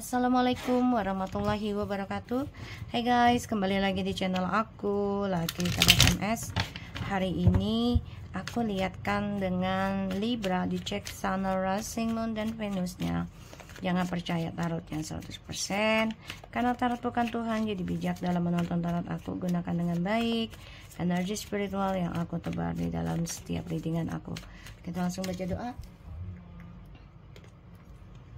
Assalamualaikum warahmatullahi wabarakatuh Hai guys, kembali lagi di channel aku Lagi MS Hari ini aku lihatkan dengan Libra Dicek Sun, Rising Moon, dan Venusnya Jangan percaya tarotnya 100% Karena tarot bukan Tuhan Jadi bijak dalam menonton tarot aku Gunakan dengan baik Energi spiritual yang aku tebar di dalam setiap readingan aku Kita langsung baca doa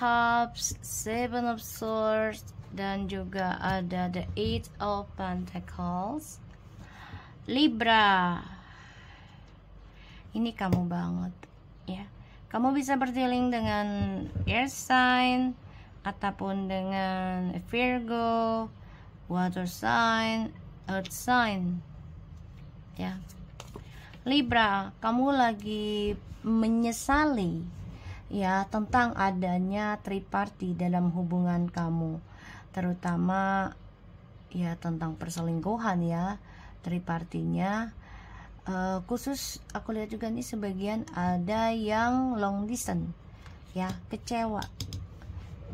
Cups, Seven of Swords, dan juga ada The Eight of Pentacles. Libra, ini kamu banget ya. Kamu bisa berdealing dengan air sign ataupun dengan Virgo, water sign, earth sign. Ya. Libra, kamu lagi menyesali ya tentang adanya triparti dalam hubungan kamu terutama ya tentang perselingkuhan ya tripartinya uh, khusus aku lihat juga nih sebagian ada yang long distance ya kecewa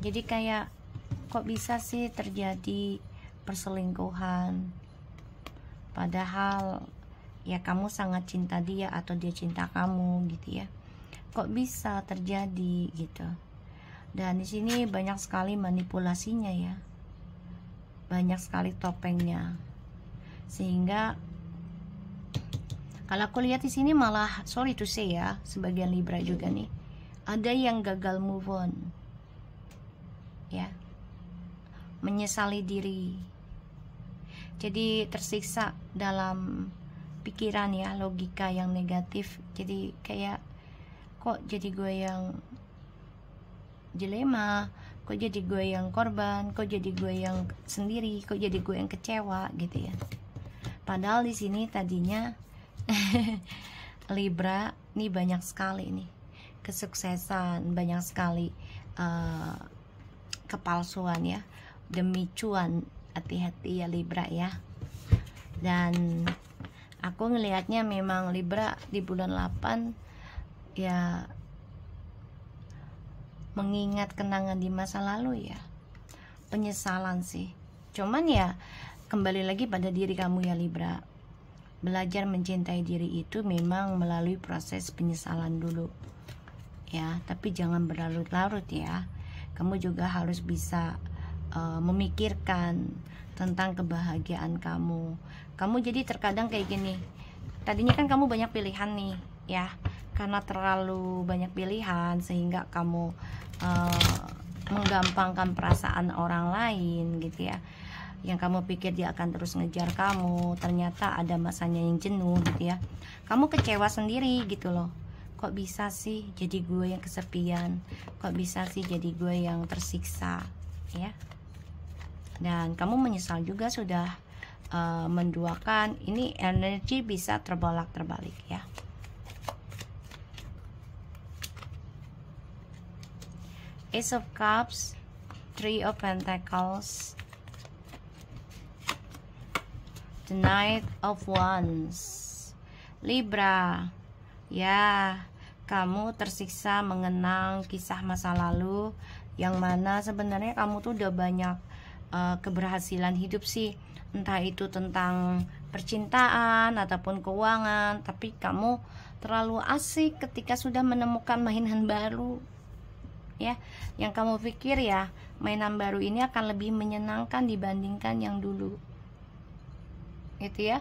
jadi kayak kok bisa sih terjadi perselingkuhan padahal ya kamu sangat cinta dia atau dia cinta kamu gitu ya kok bisa terjadi gitu dan di sini banyak sekali manipulasinya ya banyak sekali topengnya sehingga kalau aku lihat di sini malah sorry to say ya sebagian libra juga nih ada yang gagal move on ya menyesali diri jadi tersiksa dalam pikiran ya logika yang negatif jadi kayak kok jadi gue yang jelema, kok jadi gue yang korban kok jadi gue yang sendiri kok jadi gue yang kecewa gitu ya padahal di sini tadinya Libra nih banyak sekali nih kesuksesan banyak sekali uh, kepalsuan ya demi cuan hati-hati ya Libra ya dan aku ngelihatnya memang Libra di bulan 8 ya mengingat kenangan di masa lalu ya penyesalan sih cuman ya kembali lagi pada diri kamu ya Libra belajar mencintai diri itu memang melalui proses penyesalan dulu ya tapi jangan berlarut-larut ya kamu juga harus bisa uh, memikirkan tentang kebahagiaan kamu kamu jadi terkadang kayak gini tadinya kan kamu banyak pilihan nih ya karena terlalu banyak pilihan sehingga kamu uh, menggampangkan perasaan orang lain gitu ya yang kamu pikir dia akan terus ngejar kamu ternyata ada masanya yang jenuh gitu ya kamu kecewa sendiri gitu loh kok bisa sih jadi gue yang kesepian kok bisa sih jadi gue yang tersiksa ya dan kamu menyesal juga sudah uh, menduakan ini energi bisa terbolak terbalik ya Ace of Cups, Three of Pentacles, the Knight of Wands, Libra, ya kamu tersiksa mengenang kisah masa lalu yang mana sebenarnya kamu tuh udah banyak uh, keberhasilan hidup sih entah itu tentang percintaan ataupun keuangan tapi kamu terlalu asik ketika sudah menemukan mainan baru ya yang kamu pikir ya mainan baru ini akan lebih menyenangkan dibandingkan yang dulu gitu ya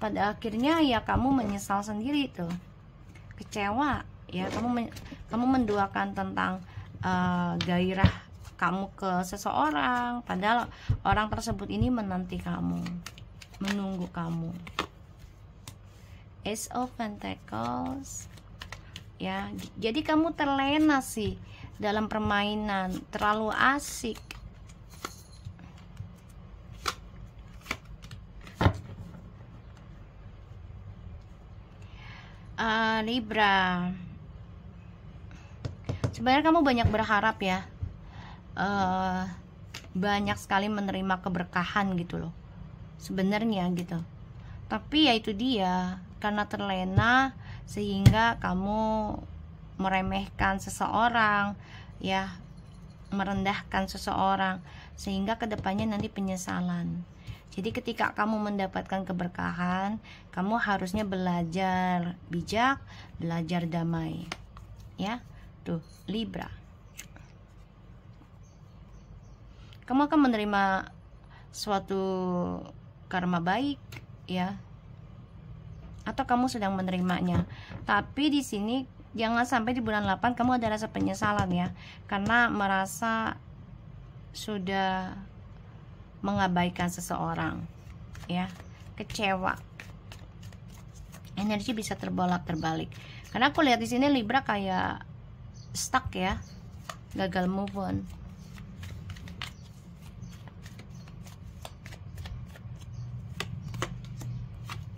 pada akhirnya ya kamu menyesal sendiri tuh kecewa ya kamu men kamu menduakan tentang uh, gairah kamu ke seseorang padahal orang tersebut ini menanti kamu menunggu kamu Ace of Pentacles ya jadi kamu terlena sih dalam permainan terlalu asik eh, Libra sebenarnya kamu banyak berharap ya uh, banyak sekali menerima keberkahan gitu loh sebenarnya gitu tapi ya itu dia karena terlena sehingga kamu meremehkan seseorang ya merendahkan seseorang sehingga kedepannya nanti penyesalan jadi ketika kamu mendapatkan keberkahan kamu harusnya belajar bijak belajar damai ya tuh Libra kamu akan menerima suatu karma baik ya atau kamu sedang menerimanya tapi di sini jangan sampai di bulan 8 kamu ada rasa penyesalan ya karena merasa sudah mengabaikan seseorang ya kecewa energi bisa terbolak terbalik karena aku lihat di sini Libra kayak stuck ya gagal move on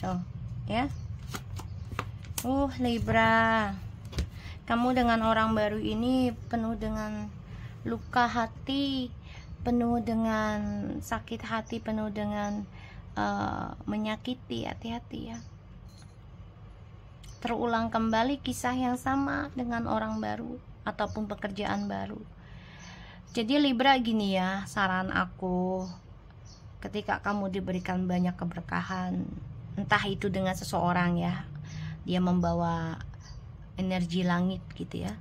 tuh ya uh Libra kamu dengan orang baru ini penuh dengan luka hati, penuh dengan sakit hati, penuh dengan uh, menyakiti. Hati-hati ya. Terulang kembali kisah yang sama dengan orang baru ataupun pekerjaan baru. Jadi Libra gini ya, saran aku ketika kamu diberikan banyak keberkahan, entah itu dengan seseorang ya, dia membawa energi langit gitu ya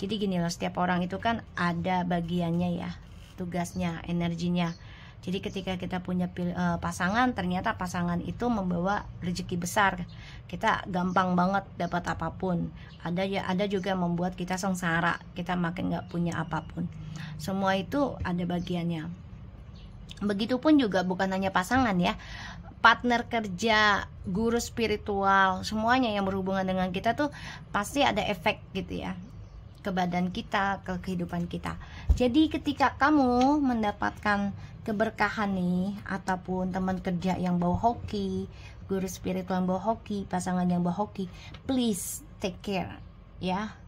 jadi gini loh setiap orang itu kan ada bagiannya ya tugasnya energinya jadi ketika kita punya e, pasangan, ternyata pasangan itu membawa rezeki besar. Kita gampang banget dapat apapun. Ada ya, ada juga membuat kita sengsara. Kita makin nggak punya apapun. Semua itu ada bagiannya. Begitupun juga bukan hanya pasangan ya partner kerja, guru spiritual, semuanya yang berhubungan dengan kita tuh pasti ada efek gitu ya ke badan kita, ke kehidupan kita. Jadi ketika kamu mendapatkan keberkahan nih ataupun teman kerja yang bawa hoki, guru spiritual yang bawa hoki, pasangan yang bawa hoki, please take care ya.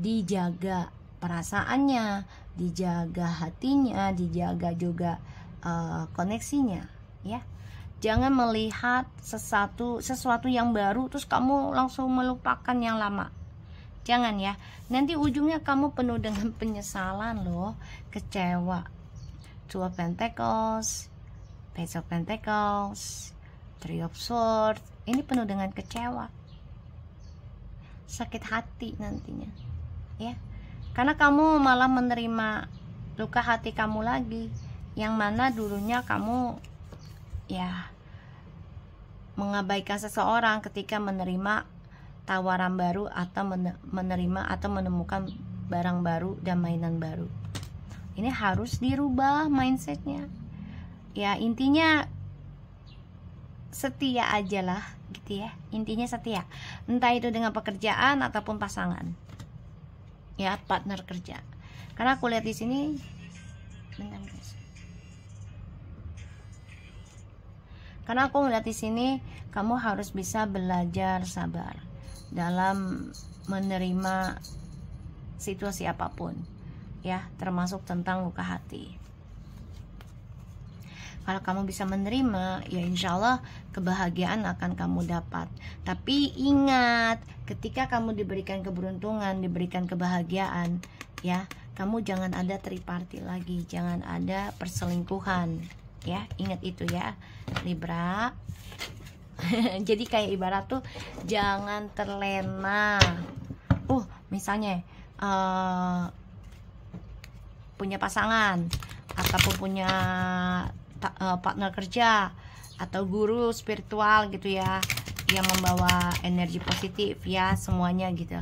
Dijaga perasaannya, dijaga hatinya, dijaga juga uh, koneksinya ya jangan melihat sesuatu sesuatu yang baru terus kamu langsung melupakan yang lama jangan ya nanti ujungnya kamu penuh dengan penyesalan loh kecewa two of pentacles page of pentacles three of swords ini penuh dengan kecewa sakit hati nantinya ya karena kamu malah menerima luka hati kamu lagi yang mana dulunya kamu ya mengabaikan seseorang ketika menerima tawaran baru atau menerima atau menemukan barang baru dan mainan baru. Ini harus dirubah mindsetnya. Ya intinya setia aja lah gitu ya. Intinya setia. Entah itu dengan pekerjaan ataupun pasangan. Ya partner kerja. Karena aku lihat di sini bentar Karena aku melihat di sini kamu harus bisa belajar sabar dalam menerima situasi apapun ya, termasuk tentang luka hati. Kalau kamu bisa menerima, ya insya Allah kebahagiaan akan kamu dapat. Tapi ingat, ketika kamu diberikan keberuntungan, diberikan kebahagiaan, ya, kamu jangan ada triparti lagi, jangan ada perselingkuhan ya ingat itu ya Libra jadi kayak ibarat tuh jangan terlena uh misalnya uh, punya pasangan ataupun punya uh, partner kerja atau guru spiritual gitu ya yang membawa energi positif ya semuanya gitu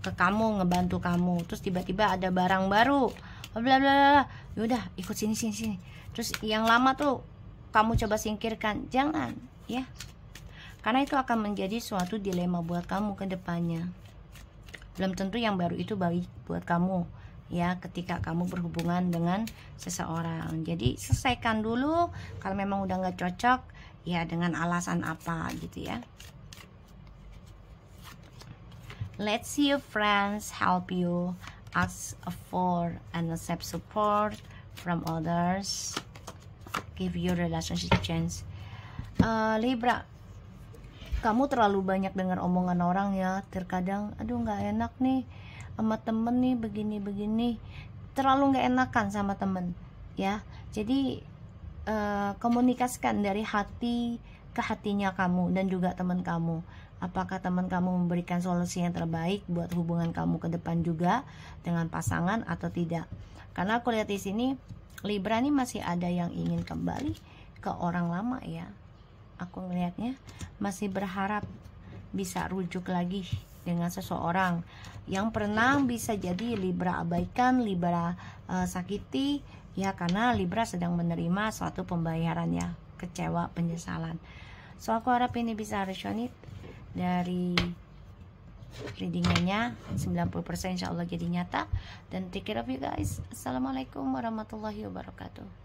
ke kamu ngebantu kamu terus tiba-tiba ada barang baru Oh, bla bla bla yaudah ikut sini sini sini terus yang lama tuh kamu coba singkirkan jangan ya karena itu akan menjadi suatu dilema buat kamu ke depannya belum tentu yang baru itu baik buat kamu ya ketika kamu berhubungan dengan seseorang jadi selesaikan dulu kalau memang udah nggak cocok ya dengan alasan apa gitu ya let's see your friends help you ask for and accept support from others give your relationship chance uh, eh, Libra kamu terlalu banyak dengar omongan orang ya terkadang aduh nggak enak nih sama temen nih begini begini terlalu nggak enakan sama temen ya jadi uh, komunikasikan dari hati ke hatinya kamu dan juga teman kamu. Apakah teman kamu memberikan solusi yang terbaik buat hubungan kamu ke depan juga dengan pasangan atau tidak? Karena aku lihat di sini Libra ini masih ada yang ingin kembali ke orang lama ya. Aku melihatnya masih berharap bisa rujuk lagi dengan seseorang yang pernah bisa jadi Libra abaikan, Libra uh, sakiti ya karena Libra sedang menerima suatu pembayaran ya kecewa, penyesalan. So aku harap ini bisa resonate dari readingannya 90% insya Allah jadi nyata dan take care of you guys assalamualaikum warahmatullahi wabarakatuh